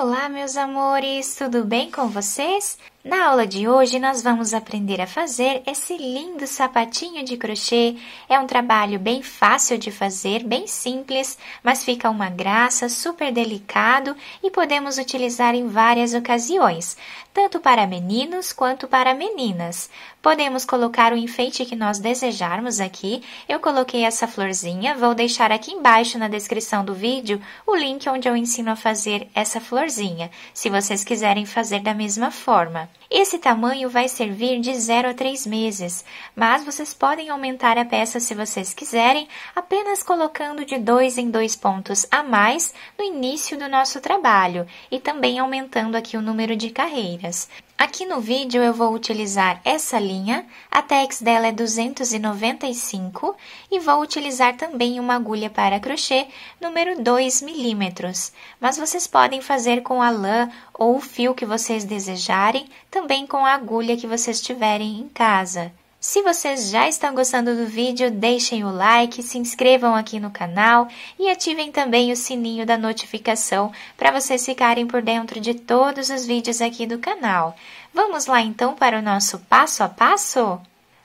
Olá, meus amores, tudo bem com vocês? Na aula de hoje nós vamos aprender a fazer esse lindo sapatinho de crochê. É um trabalho bem fácil de fazer, bem simples, mas fica uma graça, super delicado e podemos utilizar em várias ocasiões tanto para meninos quanto para meninas. Podemos colocar o enfeite que nós desejarmos aqui. Eu coloquei essa florzinha, vou deixar aqui embaixo na descrição do vídeo o link onde eu ensino a fazer essa florzinha, se vocês quiserem fazer da mesma forma. Esse tamanho vai servir de 0 a 3 meses, mas vocês podem aumentar a peça se vocês quiserem, apenas colocando de 2 em 2 pontos a mais no início do nosso trabalho e também aumentando aqui o número de carreiras. Aqui no vídeo eu vou utilizar essa linha, a tex dela é 295 e vou utilizar também uma agulha para crochê número 2 milímetros, mas vocês podem fazer com a lã ou o fio que vocês desejarem, também com a agulha que vocês tiverem em casa. Se vocês já estão gostando do vídeo, deixem o like, se inscrevam aqui no canal e ativem também o sininho da notificação para vocês ficarem por dentro de todos os vídeos aqui do canal. Vamos lá então para o nosso passo a passo?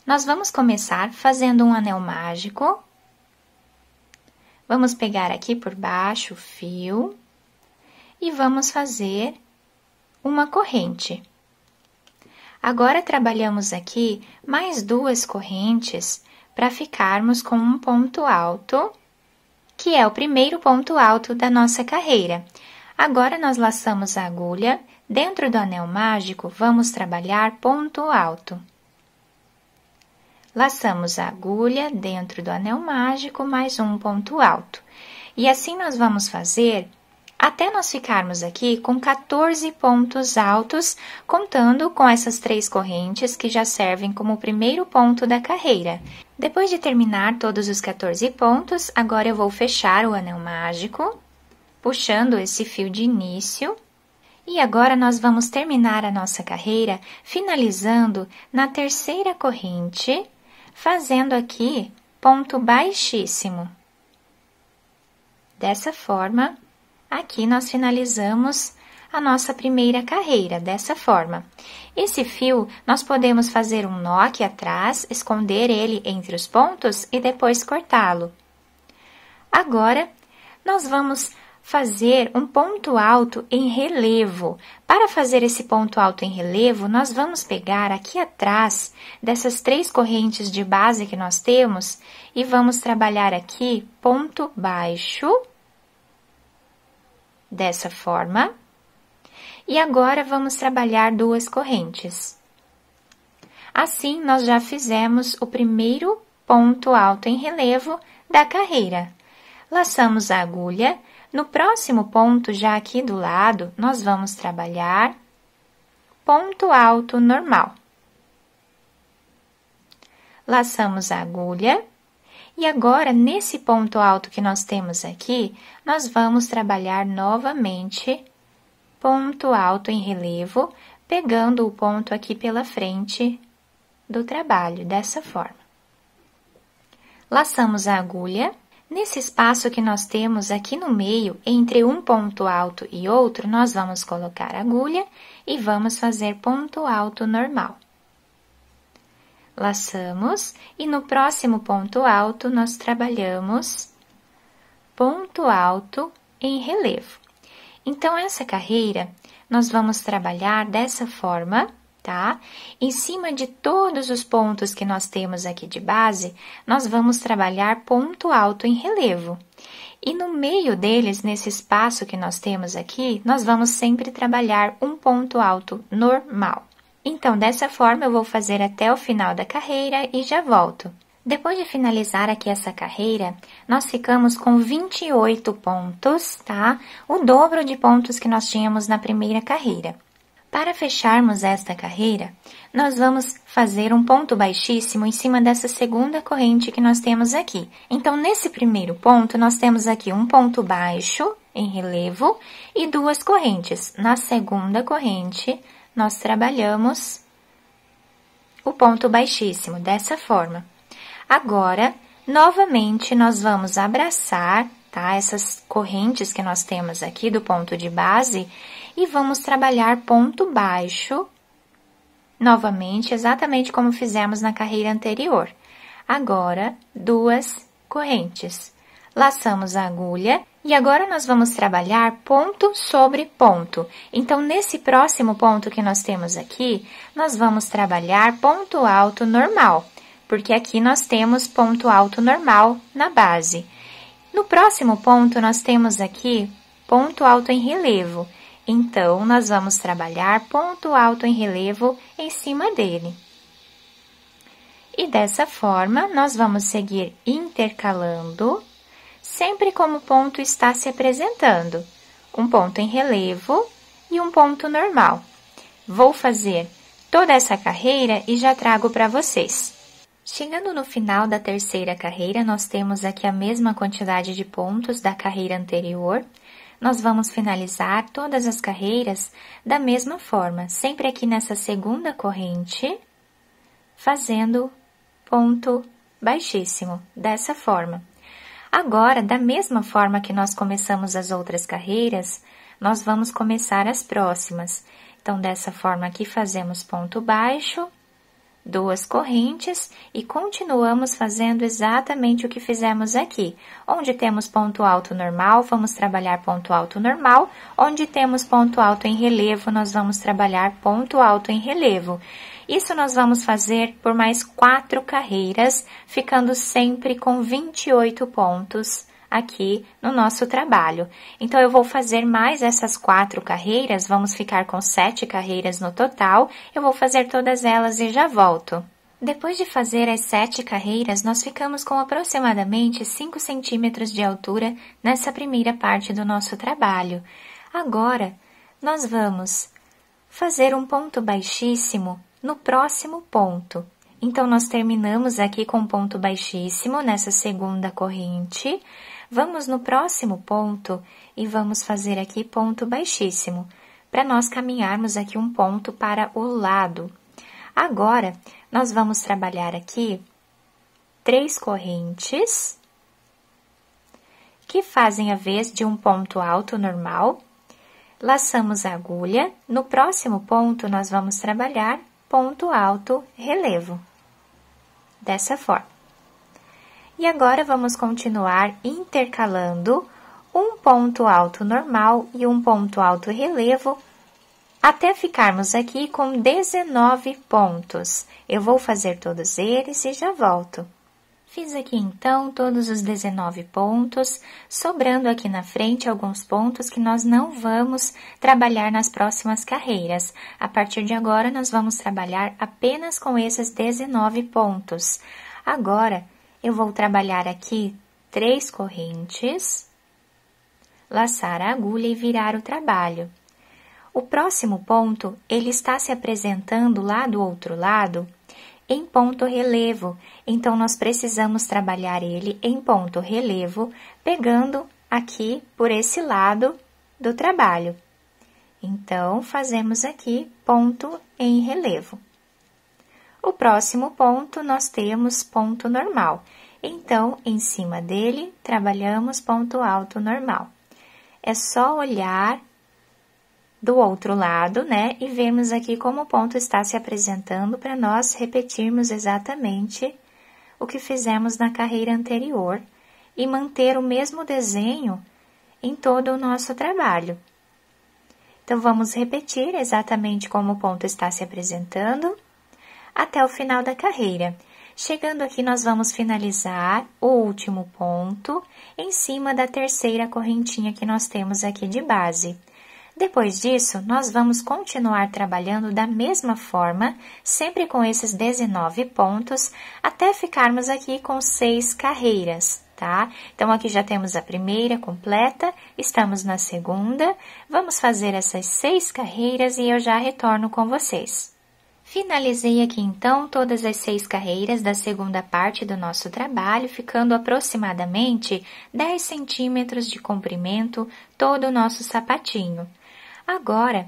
Nós vamos começar fazendo um anel mágico. Vamos pegar aqui por baixo o fio e vamos fazer uma corrente. Agora trabalhamos aqui mais duas correntes para ficarmos com um ponto alto, que é o primeiro ponto alto da nossa carreira. Agora nós laçamos a agulha, dentro do anel mágico vamos trabalhar ponto alto. Laçamos a agulha dentro do anel mágico mais um ponto alto. E assim nós vamos fazer até nós ficarmos aqui com 14 pontos altos, contando com essas três correntes que já servem como o primeiro ponto da carreira. Depois de terminar todos os 14 pontos, agora eu vou fechar o anel mágico, puxando esse fio de início. E agora nós vamos terminar a nossa carreira finalizando na terceira corrente, fazendo aqui ponto baixíssimo. Dessa forma, Aqui nós finalizamos a nossa primeira carreira, dessa forma. Esse fio, nós podemos fazer um nó aqui atrás, esconder ele entre os pontos e depois cortá-lo. Agora, nós vamos fazer um ponto alto em relevo. Para fazer esse ponto alto em relevo, nós vamos pegar aqui atrás dessas três correntes de base que nós temos e vamos trabalhar aqui ponto baixo dessa forma. E agora vamos trabalhar duas correntes. Assim, nós já fizemos o primeiro ponto alto em relevo da carreira. Laçamos a agulha. No próximo ponto, já aqui do lado, nós vamos trabalhar ponto alto normal. Laçamos a agulha. E agora, nesse ponto alto que nós temos aqui, nós vamos trabalhar novamente ponto alto em relevo, pegando o ponto aqui pela frente do trabalho, dessa forma. Laçamos a agulha. Nesse espaço que nós temos aqui no meio, entre um ponto alto e outro, nós vamos colocar agulha e vamos fazer ponto alto normal laçamos e no próximo ponto alto nós trabalhamos ponto alto em relevo. Então, essa carreira nós vamos trabalhar dessa forma, tá? Em cima de todos os pontos que nós temos aqui de base, nós vamos trabalhar ponto alto em relevo. E no meio deles, nesse espaço que nós temos aqui, nós vamos sempre trabalhar um ponto alto normal. Então, dessa forma, eu vou fazer até o final da carreira e já volto. Depois de finalizar aqui essa carreira, nós ficamos com 28 pontos, tá? O dobro de pontos que nós tínhamos na primeira carreira. Para fecharmos esta carreira, nós vamos fazer um ponto baixíssimo em cima dessa segunda corrente que nós temos aqui. Então, nesse primeiro ponto, nós temos aqui um ponto baixo em relevo e duas correntes. Na segunda corrente, nós trabalhamos o ponto baixíssimo dessa forma. Agora, novamente, nós vamos abraçar tá, essas correntes que nós temos aqui do ponto de base e vamos trabalhar ponto baixo novamente, exatamente como fizemos na carreira anterior. Agora, duas correntes. Laçamos a agulha e agora nós vamos trabalhar ponto sobre ponto. Então, nesse próximo ponto que nós temos aqui, nós vamos trabalhar ponto alto normal, porque aqui nós temos ponto alto normal na base. No próximo ponto, nós temos aqui ponto alto em relevo. Então, nós vamos trabalhar ponto alto em relevo em cima dele. E dessa forma, nós vamos seguir intercalando sempre como ponto está se apresentando, um ponto em relevo e um ponto normal. Vou fazer toda essa carreira e já trago para vocês. Chegando no final da terceira carreira, nós temos aqui a mesma quantidade de pontos da carreira anterior. Nós vamos finalizar todas as carreiras da mesma forma, sempre aqui nessa segunda corrente, fazendo ponto baixíssimo, dessa forma. Agora, da mesma forma que nós começamos as outras carreiras, nós vamos começar as próximas. Então, dessa forma aqui, fazemos ponto baixo, duas correntes e continuamos fazendo exatamente o que fizemos aqui. Onde temos ponto alto normal, vamos trabalhar ponto alto normal. Onde temos ponto alto em relevo, nós vamos trabalhar ponto alto em relevo. Isso nós vamos fazer por mais quatro carreiras, ficando sempre com 28 pontos aqui no nosso trabalho. Então, eu vou fazer mais essas quatro carreiras, vamos ficar com sete carreiras no total. Eu vou fazer todas elas e já volto. Depois de fazer as sete carreiras, nós ficamos com aproximadamente 5 centímetros de altura nessa primeira parte do nosso trabalho. Agora, nós vamos fazer um ponto baixíssimo no próximo ponto. Então, nós terminamos aqui com um ponto baixíssimo nessa segunda corrente. Vamos no próximo ponto e vamos fazer aqui ponto baixíssimo, para nós caminharmos aqui um ponto para o lado. Agora, nós vamos trabalhar aqui três correntes que fazem a vez de um ponto alto normal. Laçamos a agulha. No próximo ponto, nós vamos trabalhar ponto alto relevo. Dessa forma. E agora vamos continuar intercalando um ponto alto normal e um ponto alto relevo até ficarmos aqui com 19 pontos. Eu vou fazer todos eles e já volto. Fiz aqui então todos os 19 pontos, sobrando aqui na frente alguns pontos que nós não vamos trabalhar nas próximas carreiras. A partir de agora, nós vamos trabalhar apenas com esses 19 pontos. Agora, eu vou trabalhar aqui três correntes, laçar a agulha e virar o trabalho. O próximo ponto, ele está se apresentando lá do outro lado em ponto relevo. Então, nós precisamos trabalhar ele em ponto relevo, pegando aqui por esse lado do trabalho. Então, fazemos aqui ponto em relevo. O próximo ponto, nós temos ponto normal. Então, em cima dele, trabalhamos ponto alto normal. É só olhar do outro lado, né? E vemos aqui como o ponto está se apresentando para nós repetirmos exatamente o que fizemos na carreira anterior e manter o mesmo desenho em todo o nosso trabalho. Então, vamos repetir exatamente como o ponto está se apresentando até o final da carreira. Chegando aqui, nós vamos finalizar o último ponto em cima da terceira correntinha que nós temos aqui de base. Depois disso, nós vamos continuar trabalhando da mesma forma, sempre com esses 19 pontos, até ficarmos aqui com seis carreiras, tá? Então, aqui já temos a primeira completa, estamos na segunda, vamos fazer essas seis carreiras e eu já retorno com vocês. Finalizei aqui então todas as seis carreiras da segunda parte do nosso trabalho, ficando aproximadamente 10 centímetros de comprimento todo o nosso sapatinho. Agora,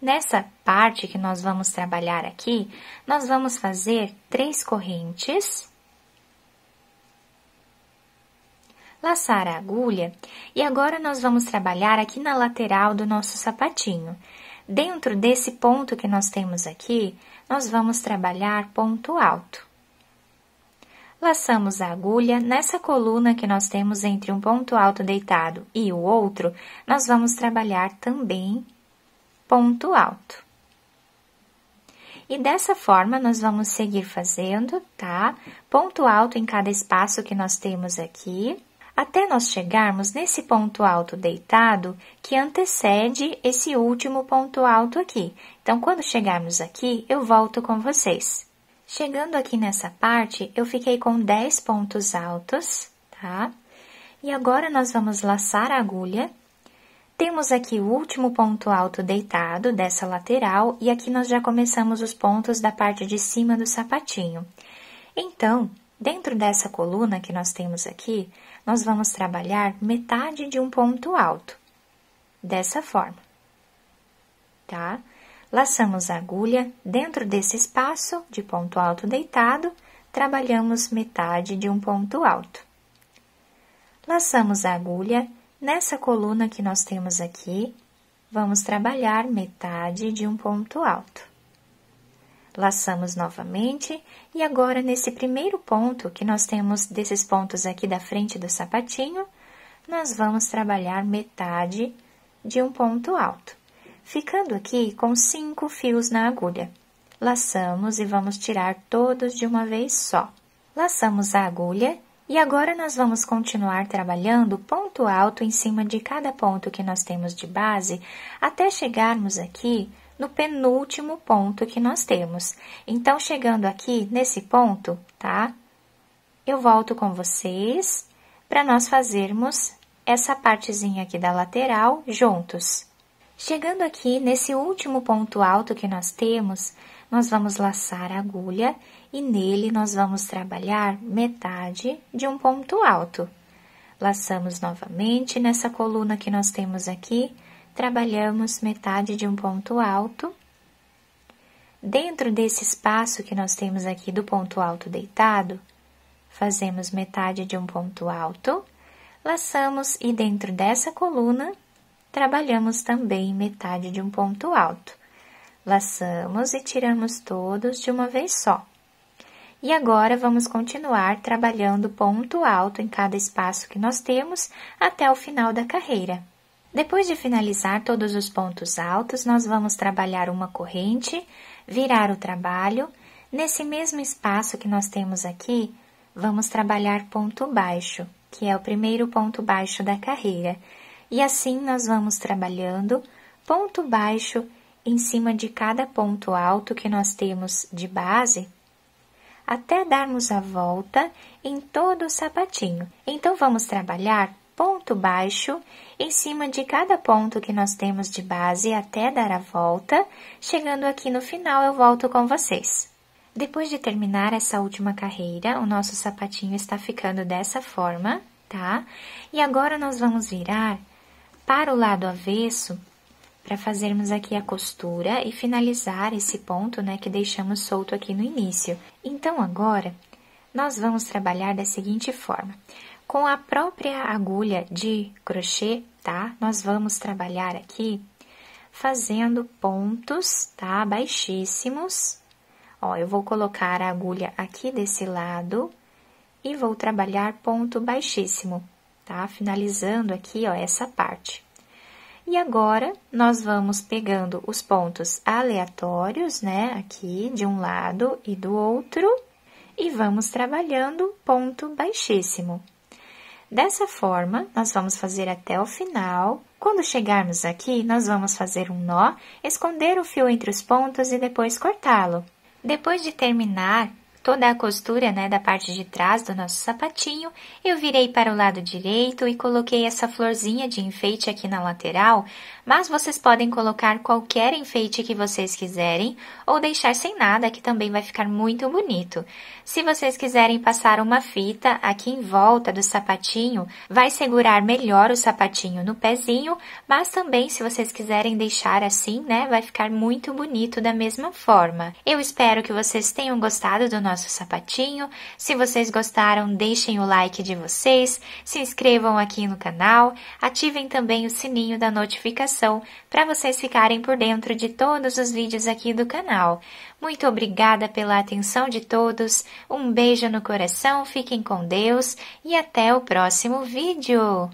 nessa parte que nós vamos trabalhar aqui, nós vamos fazer três correntes, laçar a agulha e agora nós vamos trabalhar aqui na lateral do nosso sapatinho. Dentro desse ponto que nós temos aqui, nós vamos trabalhar ponto alto. Laçamos a agulha nessa coluna que nós temos entre um ponto alto deitado e o outro, nós vamos trabalhar também ponto alto. E dessa forma, nós vamos seguir fazendo, tá? Ponto alto em cada espaço que nós temos aqui, até nós chegarmos nesse ponto alto deitado que antecede esse último ponto alto aqui. Então, quando chegarmos aqui, eu volto com vocês. Chegando aqui nessa parte, eu fiquei com 10 pontos altos, tá? E agora, nós vamos laçar a agulha. Temos aqui o último ponto alto deitado dessa lateral, e aqui nós já começamos os pontos da parte de cima do sapatinho. Então, dentro dessa coluna que nós temos aqui, nós vamos trabalhar metade de um ponto alto, dessa forma, tá? Laçamos a agulha dentro desse espaço de ponto alto deitado, trabalhamos metade de um ponto alto. Laçamos a agulha nessa coluna que nós temos aqui, vamos trabalhar metade de um ponto alto. Laçamos novamente e agora nesse primeiro ponto que nós temos desses pontos aqui da frente do sapatinho, nós vamos trabalhar metade de um ponto alto ficando aqui com cinco fios na agulha. Laçamos e vamos tirar todos de uma vez só. Laçamos a agulha e agora nós vamos continuar trabalhando ponto alto em cima de cada ponto que nós temos de base até chegarmos aqui no penúltimo ponto que nós temos. Então, chegando aqui nesse ponto, tá? Eu volto com vocês para nós fazermos essa partezinha aqui da lateral juntos. Chegando aqui nesse último ponto alto que nós temos, nós vamos laçar a agulha e nele nós vamos trabalhar metade de um ponto alto. Laçamos novamente nessa coluna que nós temos aqui, trabalhamos metade de um ponto alto. Dentro desse espaço que nós temos aqui do ponto alto deitado, fazemos metade de um ponto alto, laçamos e dentro dessa coluna trabalhamos também metade de um ponto alto. Laçamos e tiramos todos de uma vez só. E agora, vamos continuar trabalhando ponto alto em cada espaço que nós temos até o final da carreira. Depois de finalizar todos os pontos altos, nós vamos trabalhar uma corrente, virar o trabalho. Nesse mesmo espaço que nós temos aqui, vamos trabalhar ponto baixo, que é o primeiro ponto baixo da carreira. E assim nós vamos trabalhando ponto baixo em cima de cada ponto alto que nós temos de base, até darmos a volta em todo o sapatinho. Então, vamos trabalhar ponto baixo em cima de cada ponto que nós temos de base até dar a volta. Chegando aqui no final, eu volto com vocês. Depois de terminar essa última carreira, o nosso sapatinho está ficando dessa forma, tá? E agora nós vamos virar para o lado avesso, para fazermos aqui a costura e finalizar esse ponto, né, que deixamos solto aqui no início. Então, agora, nós vamos trabalhar da seguinte forma. Com a própria agulha de crochê, tá? Nós vamos trabalhar aqui fazendo pontos, tá? Baixíssimos. Ó, eu vou colocar a agulha aqui desse lado e vou trabalhar ponto baixíssimo tá? Finalizando aqui, ó, essa parte. E agora, nós vamos pegando os pontos aleatórios, né, aqui de um lado e do outro, e vamos trabalhando ponto baixíssimo. Dessa forma, nós vamos fazer até o final. Quando chegarmos aqui, nós vamos fazer um nó, esconder o fio entre os pontos e depois cortá-lo. Depois de terminar toda a costura né, da parte de trás do nosso sapatinho, eu virei para o lado direito e coloquei essa florzinha de enfeite aqui na lateral, mas vocês podem colocar qualquer enfeite que vocês quiserem ou deixar sem nada, que também vai ficar muito bonito. Se vocês quiserem passar uma fita aqui em volta do sapatinho, vai segurar melhor o sapatinho no pezinho, mas também se vocês quiserem deixar assim, né, vai ficar muito bonito da mesma forma. Eu espero que vocês tenham gostado do nosso sapatinho. Se vocês gostaram, deixem o like de vocês, se inscrevam aqui no canal, ativem também o sininho da notificação para vocês ficarem por dentro de todos os vídeos aqui do canal. Muito obrigada pela atenção de todos, um beijo no coração, fiquem com Deus e até o próximo vídeo!